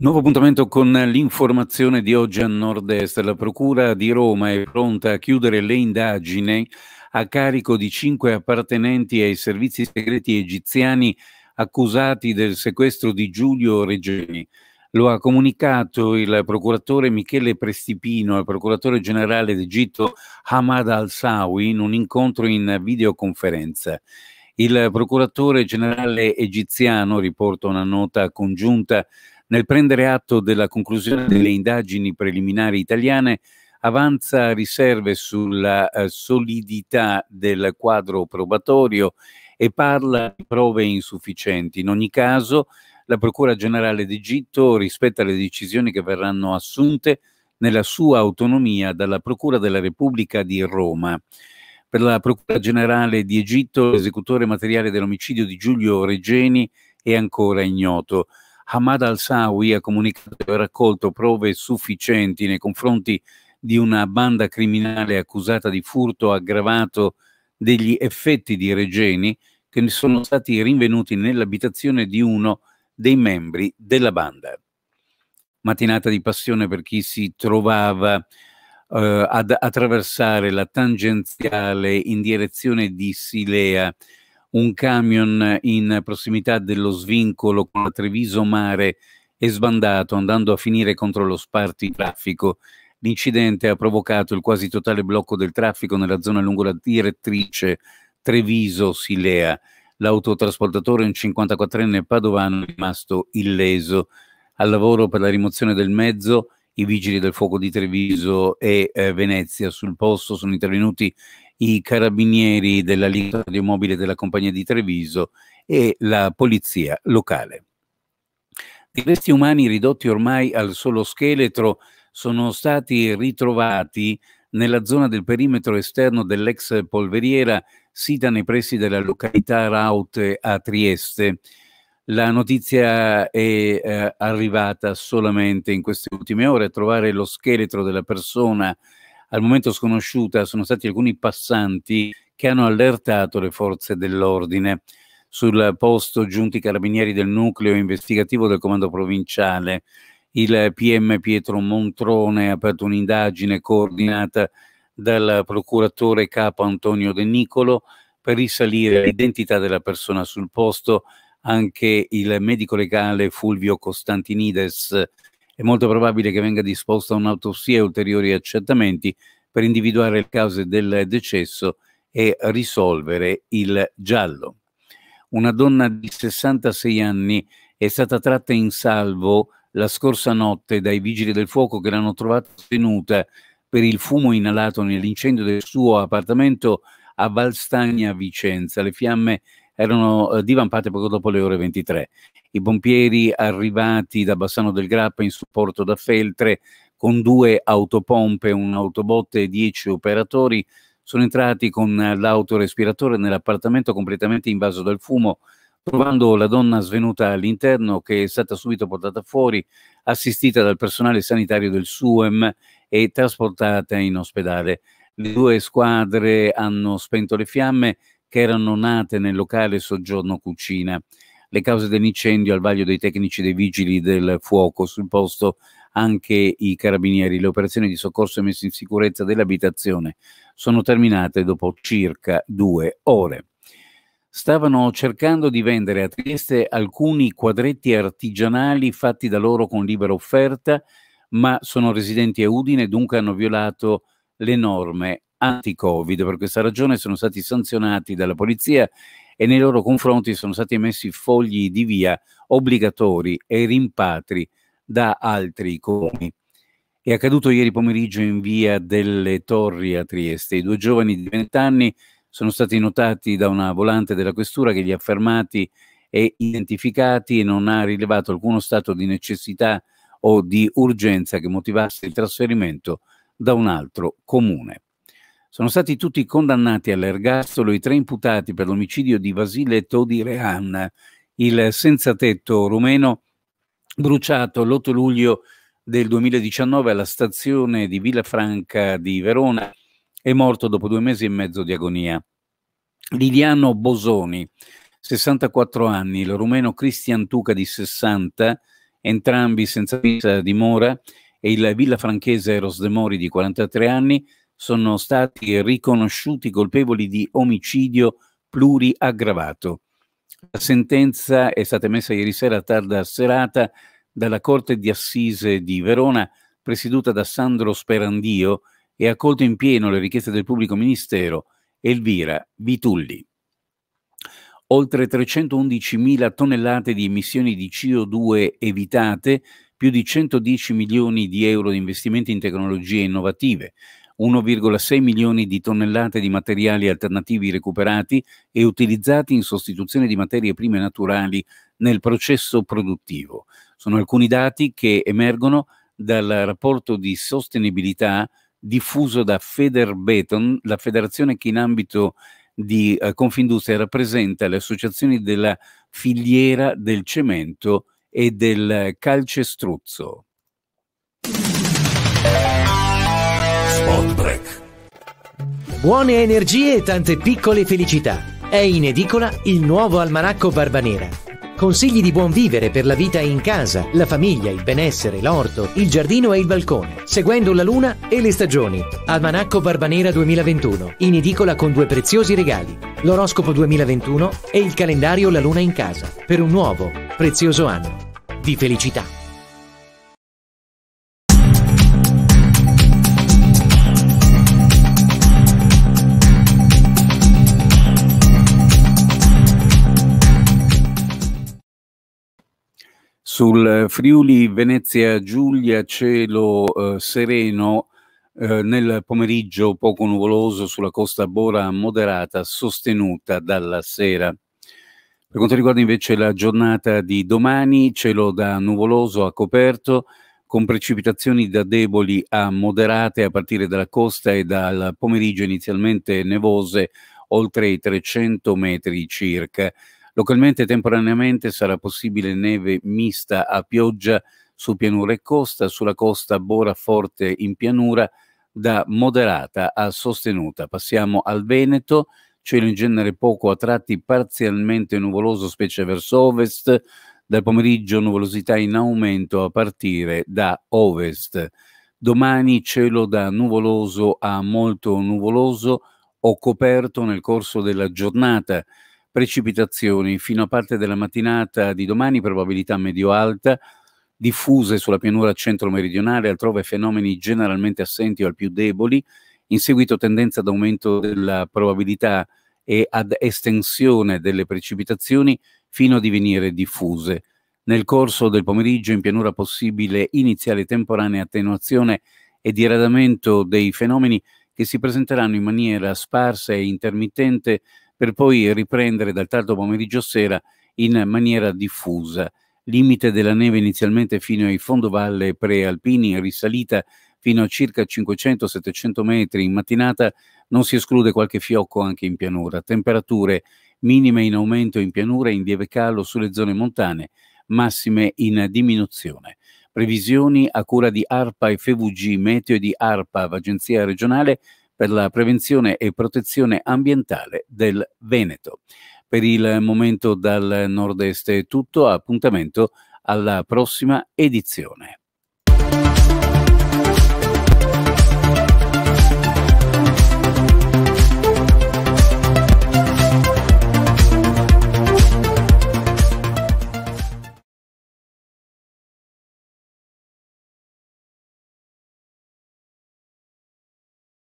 Nuovo appuntamento con l'informazione di oggi a Nord-Est. La Procura di Roma è pronta a chiudere le indagini a carico di cinque appartenenti ai servizi segreti egiziani accusati del sequestro di Giulio Regeni. Lo ha comunicato il procuratore Michele Prestipino al procuratore generale d'Egitto Hamad al-Sawi in un incontro in videoconferenza. Il procuratore generale egiziano, riporta una nota congiunta nel prendere atto della conclusione delle indagini preliminari italiane, avanza riserve sulla eh, solidità del quadro probatorio e parla di prove insufficienti. In ogni caso, la Procura Generale d'Egitto rispetta le decisioni che verranno assunte nella sua autonomia dalla Procura della Repubblica di Roma. Per la Procura Generale di Egitto l'esecutore materiale dell'omicidio di Giulio Regeni è ancora ignoto. Hamad al-Sawi ha comunicato di raccolto prove sufficienti nei confronti di una banda criminale accusata di furto aggravato degli effetti di Regeni che sono stati rinvenuti nell'abitazione di uno dei membri della banda. Mattinata di passione per chi si trovava eh, ad attraversare la tangenziale in direzione di Silea un camion in prossimità dello svincolo con la Treviso Mare è sbandato andando a finire contro lo sparti traffico. L'incidente ha provocato il quasi totale blocco del traffico nella zona lungo la direttrice Treviso-Silea. L'autotrasportatore, un 54enne padovano, è rimasto illeso. Al lavoro per la rimozione del mezzo, i vigili del fuoco di Treviso e eh, Venezia sul posto sono intervenuti i carabinieri della linea di mobile della compagnia di Treviso e la polizia locale. I resti umani ridotti ormai al solo scheletro sono stati ritrovati nella zona del perimetro esterno dell'ex polveriera sita nei pressi della località Raute a Trieste. La notizia è eh, arrivata solamente in queste ultime ore. Trovare lo scheletro della persona al momento sconosciuta sono stati alcuni passanti che hanno allertato le forze dell'ordine. Sul posto giunti i carabinieri del nucleo investigativo del comando provinciale, il PM Pietro Montrone ha aperto un'indagine coordinata dal procuratore capo Antonio De Nicolo per risalire l'identità della persona sul posto. Anche il medico legale Fulvio Costantinides è molto probabile che venga disposta un'autopsia e ulteriori accertamenti per individuare le cause del decesso e risolvere il giallo. Una donna di 66 anni è stata tratta in salvo la scorsa notte dai vigili del fuoco che l'hanno trovata tenuta per il fumo inalato nell'incendio del suo appartamento a Valstagna, Vicenza. Le fiamme erano eh, divampate poco dopo le ore 23 i pompieri arrivati da Bassano del Grappa in supporto da Feltre con due autopompe, un autobotte e dieci operatori sono entrati con l'autorespiratore nell'appartamento completamente invaso dal fumo, trovando la donna svenuta all'interno che è stata subito portata fuori, assistita dal personale sanitario del SUEM e trasportata in ospedale. Le due squadre hanno spento le fiamme che erano nate nel locale soggiorno cucina le cause dell'incendio al vaglio dei tecnici dei vigili del fuoco sul posto anche i carabinieri. Le operazioni di soccorso e messa in sicurezza dell'abitazione sono terminate dopo circa due ore. Stavano cercando di vendere a Trieste alcuni quadretti artigianali fatti da loro con libera offerta, ma sono residenti a Udine e dunque hanno violato le norme anti-Covid. Per questa ragione sono stati sanzionati dalla polizia e nei loro confronti sono stati emessi fogli di via obbligatori e rimpatri da altri comuni. È accaduto ieri pomeriggio in via delle Torri a Trieste. I due giovani di 20 anni sono stati notati da una volante della questura che li ha fermati e identificati e non ha rilevato alcuno stato di necessità o di urgenza che motivasse il trasferimento da un altro comune. Sono stati tutti condannati all'ergastolo i tre imputati per l'omicidio di Vasile Todirean, il senza tetto rumeno bruciato l'8 luglio del 2019 alla stazione di Villafranca di Verona e morto dopo due mesi e mezzo di agonia. Liliano Bosoni, 64 anni, il rumeno Cristian Tuca di 60, entrambi senza visa dimora, e il villafranchese Eros De Mori di 43 anni sono stati riconosciuti colpevoli di omicidio pluriaggravato. La sentenza è stata emessa ieri sera a tarda serata dalla Corte di Assise di Verona, presieduta da Sandro Sperandio, e ha accolto in pieno le richieste del pubblico ministero Elvira Vitulli. Oltre 311.000 tonnellate di emissioni di CO2 evitate, più di 110 milioni di euro di investimenti in tecnologie innovative, 1,6 milioni di tonnellate di materiali alternativi recuperati e utilizzati in sostituzione di materie prime naturali nel processo produttivo. Sono alcuni dati che emergono dal rapporto di sostenibilità diffuso da Federbeton, la federazione che in ambito di eh, Confindustria rappresenta le associazioni della filiera del cemento e del calcestruzzo. Outbreak. Buone energie e tante piccole felicità. È in edicola il nuovo almanacco Barbanera. Consigli di buon vivere per la vita in casa, la famiglia, il benessere, l'orto, il giardino e il balcone, seguendo la luna e le stagioni. Almanacco Barbanera 2021, in edicola con due preziosi regali, l'oroscopo 2021 e il calendario La luna in casa, per un nuovo, prezioso anno di felicità. Sul Friuli Venezia Giulia cielo eh, sereno, eh, nel pomeriggio poco nuvoloso sulla costa Bora moderata sostenuta dalla sera. Per quanto riguarda invece la giornata di domani, cielo da nuvoloso a coperto, con precipitazioni da deboli a moderate a partire dalla costa e dal pomeriggio inizialmente nevose oltre i 300 metri circa. Localmente e temporaneamente sarà possibile neve mista a pioggia su pianura e costa, sulla costa bora forte in pianura da moderata a sostenuta. Passiamo al Veneto, cielo in genere poco a tratti parzialmente nuvoloso, specie verso ovest, dal pomeriggio nuvolosità in aumento a partire da ovest. Domani cielo da nuvoloso a molto nuvoloso o coperto nel corso della giornata. Precipitazioni fino a parte della mattinata di domani, probabilità medio-alta, diffuse sulla pianura centro-meridionale, altrove fenomeni generalmente assenti o al più deboli, in seguito tendenza ad aumento della probabilità e ad estensione delle precipitazioni fino a divenire diffuse. Nel corso del pomeriggio in pianura possibile iniziale temporanea attenuazione e diradamento dei fenomeni che si presenteranno in maniera sparsa e intermittente per poi riprendere dal tardo pomeriggio sera in maniera diffusa. Limite della neve inizialmente fino ai fondovalle prealpini, risalita fino a circa 500-700 metri in mattinata, non si esclude qualche fiocco anche in pianura. Temperature minime in aumento in pianura, in lieve calo sulle zone montane, massime in diminuzione. Previsioni a cura di ARPA e FVG, meteo di ARPA, Agenzia Regionale per la prevenzione e protezione ambientale del Veneto. Per il momento dal nord-est è tutto, appuntamento alla prossima edizione.